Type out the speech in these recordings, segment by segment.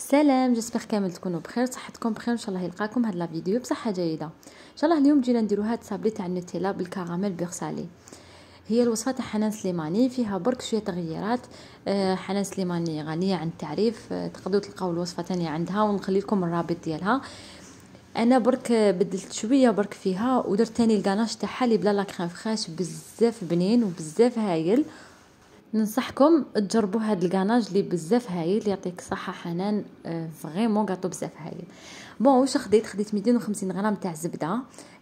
سلام جيسبر كامل تكونوا بخير صحتكم بخير ان شاء الله يلقاكم هاد لا فيديو بصحه جيده ان شاء الله اليوم جينا نديرو هاد صابلي تاع النوتيلا بالكراميل بيرسالي هي الوصفه تاع حنان سليماني فيها برك شويه تغييرات آه، حنان سليماني غنيه عن التعريف آه، تقدروا تلقاو الوصفه تانية عندها ونخلي لكم الرابط ديالها انا برك آه، بدلت شويه برك فيها ودرت تاني الكاناش تاعها لي بلا لا كريم فريش بزاف بنين وبزاف هايل ننصحكم تجربوا هاد الكاناج اللي بزاف هايل يعطيك صحه حنان آه، فريمون كاطو بزاف هايل بون واش خديت خديت 250 غرام تاع زبده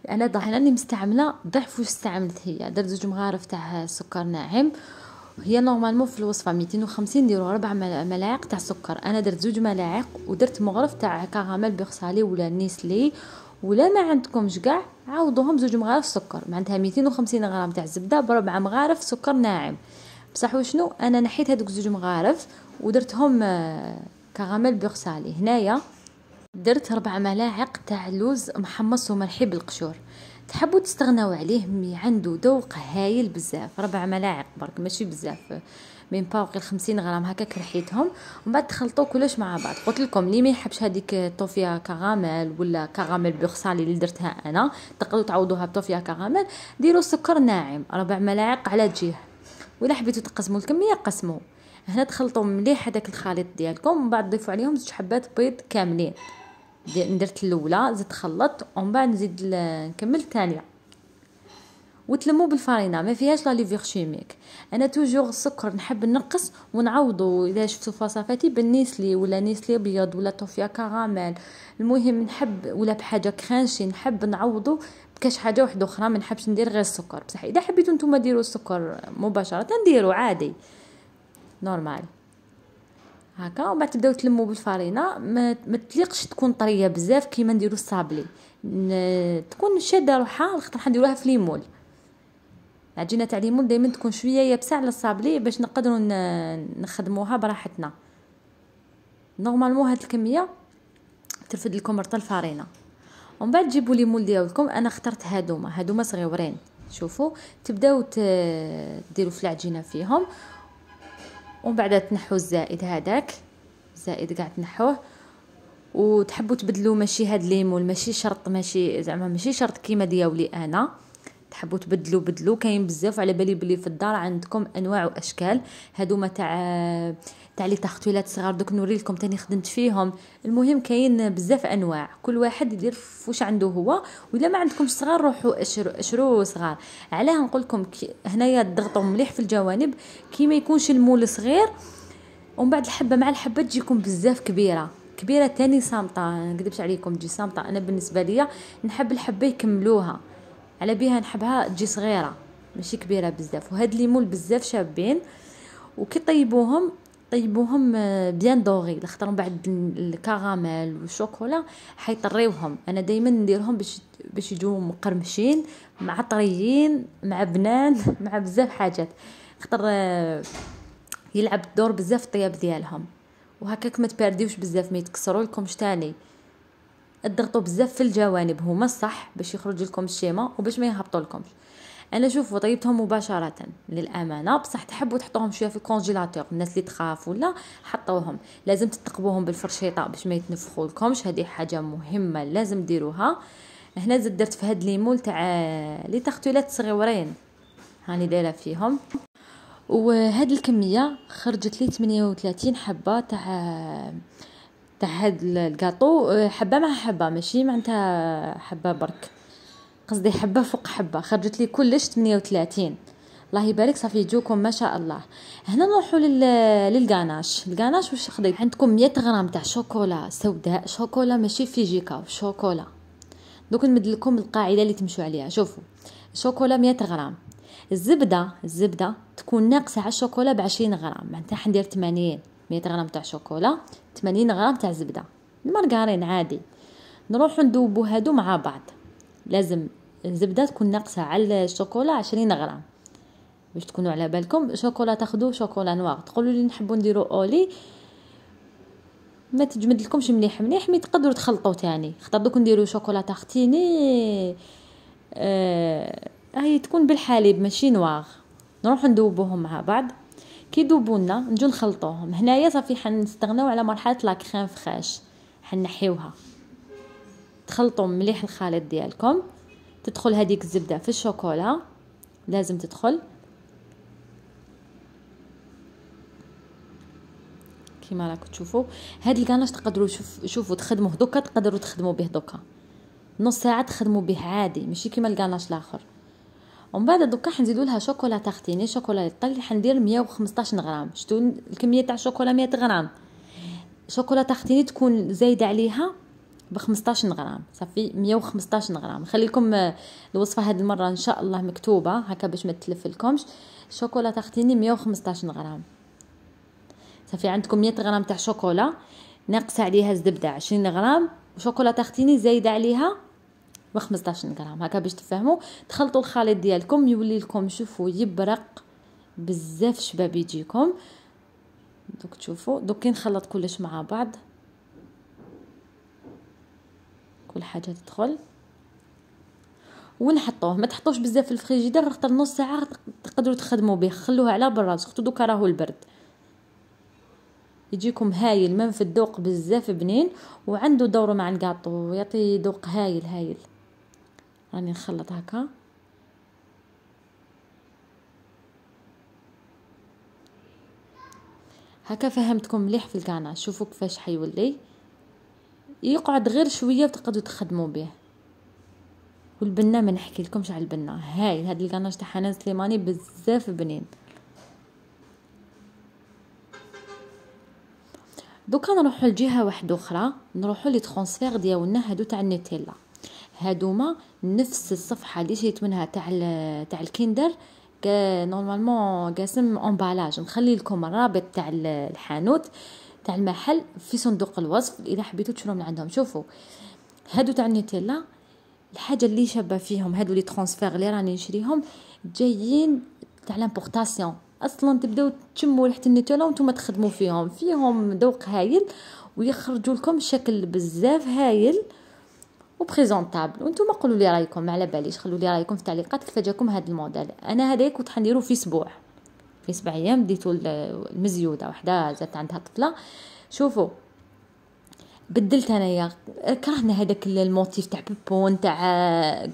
انا ضعف انا اللي مستعمله ضعف واش استعملت هي درت زوج مغارف تاع سكر ناعم هي نورمالمون في الوصفه 250 نديرو ربع ملاعق تاع سكر انا درت زوج ملاعق ودرت مغرف تاع كراميل بيغسالي ولا نيسلي ولا ما عندكمش كاع عوضوهم زوج مغارف سكر معناتها 250 غرام تاع زبده بربع مغارف سكر ناعم بصح وشنو انا نحيت هذوك زوج مغارف ودرتهم آه، كغاميل بورسالي هنايا درت ربع ملاعق تاع اللوز محمص وملحي بالقشور تحبوا تستغناو عليه مي عنده ذوق هايل بزاف ربع ملاعق برك ماشي بزاف من ال 50 غرام هكاك رحيتهم ومن بعد خلطوا كلش مع بعض قلت لكم لي ما يحبش هذيك الطوفيه كغاميل ولا كغاميل بيغسالي اللي درتها انا تقدروا تعوضوها بطوفيا كغاميل ديروا سكر ناعم ربع ملاعق على جهه ولا حبيتو تقسموا الكميه قسموا هنا تخلطوا مليح هذاك الخليط ديالكم ومن بعد ضيفوا عليهم زوج حبات بيض كاملين درت الاولى زدت خلطت ومن بعد نزيد نكمل الثانيه وتلمو بالفارينه ما فيهاش لا ليفيغ شيميك انا توجور السكر نحب نقص ونعوضو اذا شفتوا فصفاتي بالنيسلي ولا نيسلي ابيض ولا طوفيا كراميل المهم نحب ولا بحاجه كرانشي نحب نعوضو كاش حاجه واحده اخرى ما نحبش ندير غير السكر بصح اذا حبيتو نتوما ديروا السكر مباشره ديروا عادي نورمال هكا ومن بعد تبداو تلمو بالفرينه ما, ما تليقش تكون طريه بزاف كيما نديرو الصابلي تكون شاده روحها الخطره حنديروها في ليمول العجينه تاع ليمول دائما تكون شويه يابسه على الصابلي باش نقدروا نخدموها براحتنا نورمالمون هاد الكميه ترفد لكم رطل الفرينه ومن بعد جيبوا لي مول ديالكم انا اخترت هادوما هادوما صغيورين شوفوا تبداو تديروا في العجينه فيهم ومن بعد تنحوا الزائد هذاك الزائد كاع تنحوه وتحبوا تبدلوا ماشي هاد ليمون ماشي شرط ماشي زعما ماشي شرط كيما دياولي انا تحبوا تبدلوا بدلوا كاين بزاف على بالي بلي في الدار عندكم انواع واشكال هادوما تاع تاع لي تاختويلات صغار دوك نوري لكم تاني خدمت فيهم المهم كاين بزاف انواع كل واحد يدير فوش عنده هو ولا ما عندكمش صغار روحوا اشرو اشرو صغار علاه نقول لكم هنايا تضغطوا مليح في الجوانب كي ما يكونش المول صغير ومن بعد الحبه مع الحبه تجيكم بزاف كبيره كبيره تاني صامته نكذبش عليكم تجي صامته انا بالنسبه ليا نحب الحبه يكملوها على بيها نحبها تجي صغيره ماشي كبيره بزاف وهاد ليمول بزاف شابين وكي طيبوهم طيبوهم آه، بيان دوغي لخطر من بعد الكراميل والشوكولا حيطريوهم انا دائما نديرهم باش باش يجوا مقرمشين مع طريين مع بنان مع بزاف حاجات خاطر آه، يلعب الدور بزاف الطياب ديالهم وهكاك ما تبارديوش بزاف ما يتكسروا لكمش تاني تضغطوا بزاف في الجوانب هما الصح باش يخرج لكم الشيما وباش ما يهبطوا لكمش انا شوفوا طيبتهم مباشره للامانه بصح تحبوا تحطوهم شويه في الكونجيلاتور الناس اللي تخاف ولا حطوهم لازم تتقبوهم بالفرشيطه باش ما يتنفخوا لكمش هذه حاجه مهمه لازم ديروها هنا زدت درت في هاد ليمو تاع لي تختولات صغيورين هاني دايره فيهم وهاد الكميه خرجت لي 38 حبه تاع تاع هاد الكاطو أه، حبه مع حبه ماشي معناتها حبه برك قصدي حبه فوق حبه خرجت لي كلش 38 الله يبارك صافي يجوكم ما شاء الله هنا نروحوا لل... للقناش القناش واش خديت عندكم 100 غرام تاع شوكولا سوداء شوكولا ماشي فيجيكا شوكولا دوك نمد لكم القاعده اللي تمشوا عليها شوفوا شوكولا 100 غرام الزبده الزبده تكون ناقصه على الشوكولا ب 20 غرام معناتها حندير 80 100 غرام تاع شوكولا 80 غرام تاع زبده المارغرين عادي نروحو ندوبو هادو مع بعض لازم الزبده تكون ناقصه على الشوكولا 20 غرام باش تكونوا على بالكم شوكولا تاخذوا شوكولا نوار تقولوا لي نحبوا نديروا اولي ما تجمد لكمش مليح مليح مي تقدروا تخلطوا تاني خاطر دوك نديروا شوكولا تاختيني آه هاي تكون بالحليب ماشي نواغ نروح ندوبوهم مع بعض كي ذوبونا نجو نخلطوهم هنايا صافي حنستغناو على مرحله لا كريم فريش حنحيوها تخلطوا مليح الخليط ديالكم تدخل هذيك الزبده في الشوكولا لازم تدخل كيما راكم تشوفوا هاد الكاناش تقدروا شوف شوفوا تخدموه دوكا تقدروا تخدموا به دوكا نص ساعه تخدموا به عادي ماشي كيما الكاناش الاخر ومن بعد دوكا حنزيدو لها شوكولا تختيني شوكولا طلي حندير 115 غرام شتو الكميه تاع الشوكولا 100 غرام شوكولا تختيني تكون زايده عليها ب 15 غرام صافي 115 غرام نخلي لكم آه، الوصفه هذه المره ان شاء الله مكتوبه هكا باش ما لكمش شوكولا تختيني 115 غرام صافي عندكم 100 غرام تاع شوكولا ناقصه عليها الزبده 20 غرام وشوكولا تختيني زايده عليها ب 15 غرام هكا باش تفهموا تخلطوا الخليط ديالكم يولي لكم شوفوا يبرق بزاف شباب يجيكم دوك تشوفوا دوك كي نخلط كلش مع بعض كل حاجه تدخل ونحطوه ما تحطوش بزاف في الفريجيدير حتى نص ساعه تقدروا تخدموا به خلوه على برا سخطو دوكا راهو البرد يجيكم هايل من في الدوق بزاف بنين وعنده دوره مع الكاطو يعطي دوق هايل هايل راني نخلط هكا هكا فهمتكم مليح في الكعنا شوفوا كيفاش حيولي يقعد غير شويه وتقدروا تخدموا به والبنه ما نحكي لكمش على البنه هاي هاد الكاناج تاع حنان سليماني بزاف بنين دوكا نروحوا لجهه واحده اخرى نروحوا لي ترونسفير ديالنا هادو تاع النوتيلا هادوما نفس الصفحه اللي شريت منها تاع تاع الكندر نورمالمون قاسم امبالاج نخلي لكم الرابط تاع الحانوت تاع المحل في صندوق الوصف اذا حبيتو تشرو من عندهم شوفوا هادو تاع نوتيلا الحاجه اللي شابه فيهم هادو لي ترانسفير اللي راني نشريهم جايين تاع لامبورطاسيون اصلا تبداو تشموا ريحه النوتيلا وانتم تخدموا فيهم فيهم ذوق هايل ويخرجوا لكم شكل بزاف هايل وبريزونطابل وانتم قولوا لي رايكم على باليش خلوا لي رايكم في التعليقات كيف جاكم هذا الموديل انا هذاك كنت حنديرو في اسبوع في سبع ايام ديتو المزيوده وحده جات عندها طفله شوفوا بدلت انايا كرهنا هذاك الموتيف تاع بوبون تاع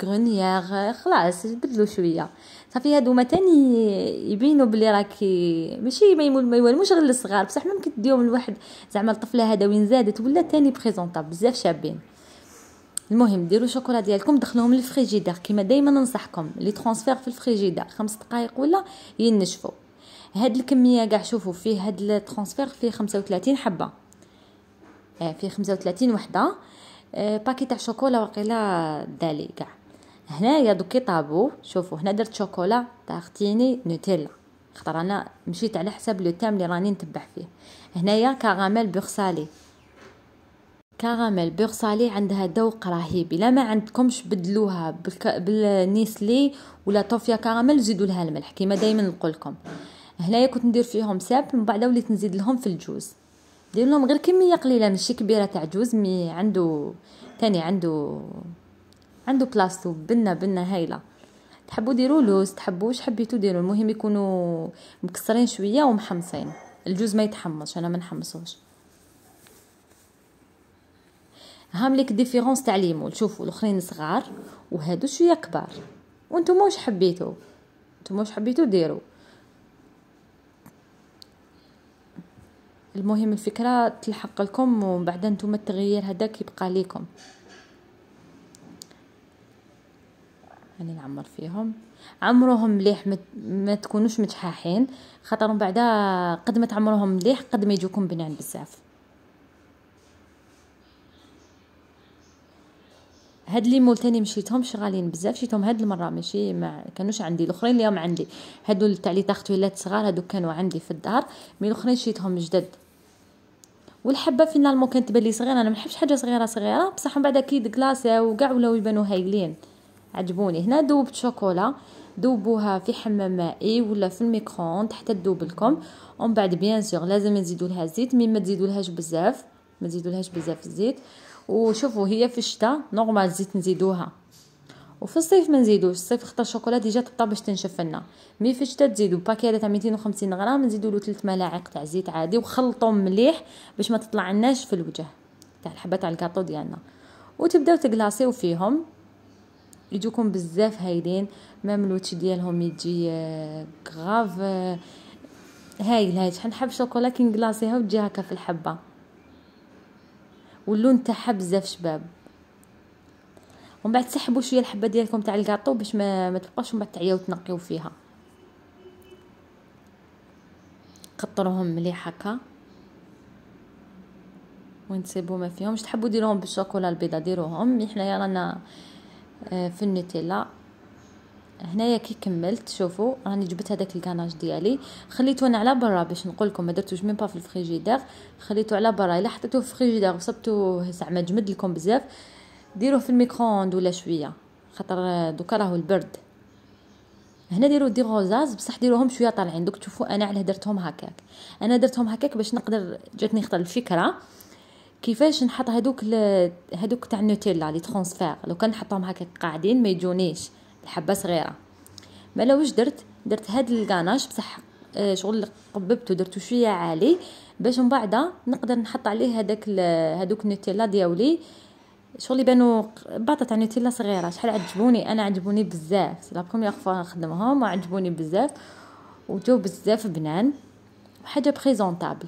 غرونيير خلاص بدلو شويه صافي هادو تاني يبينوا بلي راكي ماشي ما يمول ما يولموش غير للصغار بصح ممكن تديهم لواحد زعما الطفله هذا وين زادت ولا تاني بريزونطاب بزاف شابين المهم ديروا الشوكولا ديالكم دخلوهم للفريجيدير كما دائما ننصحكم لي ترونسفير في الفريجيدير خمس دقائق ولا ينشفوا هاد الكميه كاع شوفوا فيه هاد الترونسفير فيه 35 حبه اه فيه 35 وحده آه باكي تاع شوكولا وقيلا دالي كاع هنايا دوكي طابو شوفوا هنا درت شوكولا تارتيني نوتيلا خطر انا مشيت على حساب لو تام اللي راني نتبع فيه هنايا كراميل بورسالي كراميل بيغ صالي عندها ذوق رهيب الا ما عندكمش بدلوها بالك... بالنيسلي ولا طوفيا كراميل زيدوا لها الملح كيما دائما نقول لكم هنايا كنت ندير فيهم ساب من بعد وليت نزيد لهم في الجوز دير لهم غير كميه قليله ماشي كبيره تاع جوز مي عنده تاني عنده عنده بلاصتو بنه بنه هايله تحبوا ديروا لوز واش حبيتو ديروا المهم يكونوا مكسرين شويه ومحمصين الجوز ما يتحمصش انا ما نحمصوش هام ليك ديفيرونس تاع لي مول شوفوا الاخرين صغار وهادو شويه كبار وانتم واش حبيتو انتم واش حبيتو ديروا المهم الفكره تلحق لكم ومن بعد نتوما التغيير هذاك يبقى ليكم يعني نعمر فيهم عمروهم مليح مت... ما تكونوش متحاحين خاطر من بعد قد ما تعمروهم مليح قد ما يجوكم بنان بزاف هاد لي مول تاني مشيتهم شغالين بزاف شيتهم هاد المره ماشي ما كانوش عندي الاخرين اليوم عندي هادو تاع لي تارتويلات صغار هادو كانوا عندي في الدار مي الاخرين شيتهم جدد والحبه المو كانت تبان لي صغيره انا ما نحبش حاجه صغيره صغيره بصح من بعد اكيد كلاصه وكاع ولاو يبانو هايلين عجبوني هنا دوبت شوكولا دوبوها في حمام مائي ولا في الميكرووند حتى تذوب لكم ومن بعد بيان سور لازم نزيدوا لها الزيت مي ما تزيدوا لهاش بزاف ما تزيدوا لهاش بزاف الزيت وشوفوا هي في الشتاء نورمال الزيت نزيدوها وفي الصيف ما نزيدوش الصيف خطر الشوكولا ديجا تبطى باش تنشف لنا مي في الشتاء تزيدو باكيه تاع 250 غرام نزيدوا له 3 ملاعق تاع زيت عادي وخلطوا مليح باش ما تطلع لناش في الوجه تاع الحبه تاع الكاطو ديالنا وتبداو تكلاصيو فيهم يجوكم بزاف هايلين مام الوتش ديالهم يجي آه، غاف آه، هايل هايل شحال حب شوكولا كي نكلاصيها وتجي هكا في الحبه واللون تاعها بزاف شباب ومن بعد سحبوا شويه الحبه ديالكم تاع الكاطو باش ما, ما تبقاش ومن بعد تعياو تنقيو فيها قطروهم مليح هكا ونسيبو ما فيهمش تحبوا ديروهم بالشوكولا البيضه ديروهم حنايا رانا آه، في النوتيلا هنايا كي كملت شوفوا راني جبت هذاك الكاناج ديالي خليته انا على برا باش نقول لكم ما درتوش ميم با في الفريجيدير خليته على برا الا حطيتوه في الفريجيدير وصبتوه زعما جمد لكم بزاف ديروه في الميكرووند ولا شويه خاطر دوكا راهو البرد هنا ديروا دي غوزاز بصح ديروهم شويه طالعين دوك تشوفوا انا علاه درتهم هكاك انا درتهم هكاك باش نقدر جاتني خطر الفكره كيفاش نحط هذوك هذوك تاع النوتيلا لي ترونسفير لو كان نحطهم هكاك قاعدين ما يجونيش الحبة صغيره مالا واش درت درت هاد الكاناش بصح آه، شغل قببته درتو شويه عالي باش من بعد نقدر نحط عليه هذاك هذوك النوتيلا دياولي شغل يبانو باطا تاع نوتيلا صغيره شحال عجبوني انا عجبوني بزاف لا بروميير فوا نخدمهم وعجبوني بزاف وجاو بزاف بنان وحاجه بريزونطابل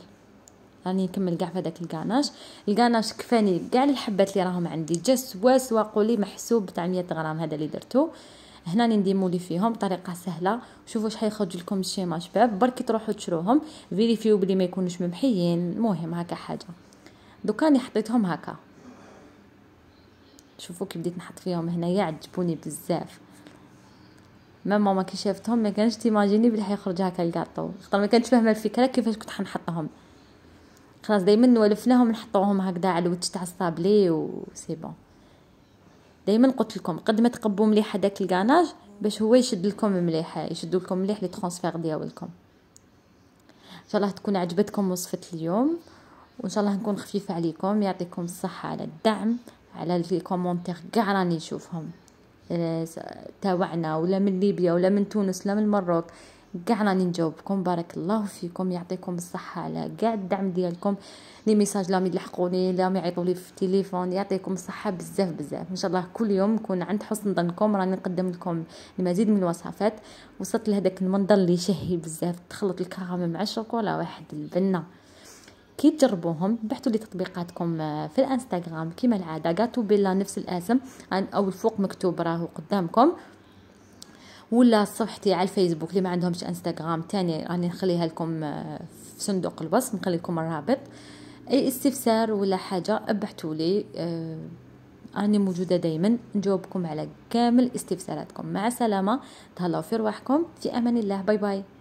راني يعني نكمل كاع في هذاك الكاناش الكاناش كفاني كاع الحبات اللي راهم عندي جا سوا سوا قولي محسوب تاع 100 غرام هذا اللي درتو هنا نديمو لي فيهم بطريقه سهله شوفوا شحال يخرج لكم الشيما شباب بركي تروحوا تشروهم فيريفيو بلي ما يكونوش ممحيين المهم هكا حاجه دوكا راني حطيتهم هكا شوفوا كي بديت نحط فيهم هنايا عجبوني بزاف ماما ما كي شافتهم ما كانش تيماجيني بلي حيخرج هكا الكاطو خاطر ما كانتش فاهمه الفكره كيفاش كنت حنحطهم خلاص دائما نولفناهم نحطوهم هكذا على الوتش تاع الصابلي و سي بون دائما قلت لكم قد ما تقبوا مليح هذاك الكاناج باش هو يشد لكم مليح يشد لكم مليح لي ترونسفير ديالكم ان شاء الله تكون عجبتكم وصفه اليوم وان شاء الله نكون خفيفه عليكم يعطيكم الصحه على الدعم على لي كومونتير كاع راني نشوفهم تاوعنا ولا من ليبيا ولا من تونس ولا من المروك كاع راني نجاوبكم بارك الله فيكم يعطيكم الصحه على كاع الدعم ديالكم لي ميساج لامي يلحقوني لا يعيطوا لي في التليفون يعطيكم الصحه بزاف بزاف ان شاء الله كل يوم نكون عند حسن ظنكم راني نقدم لكم المزيد من الوصفات وصلت لهداك المنظر اللي شهي بزاف تخلط الكرامه مع الشوكولا واحد البنه كي تجربوهم بحثوا لي تطبيقاتكم آه، في الانستغرام كما العاده غاتو بيلا نفس الاسم او الفوق مكتوب راهو قدامكم ولا صفحتي على الفيسبوك اللي ما عندهمش انستغرام تاني راني نخليها لكم آه، في صندوق الوصف نخلي لكم الرابط اي استفسار ولا حاجه ابعثوا لي آه، راني موجوده دائما نجاوبكم على كامل استفساراتكم مع سلامه تهلاو في رواحكم في امان الله باي باي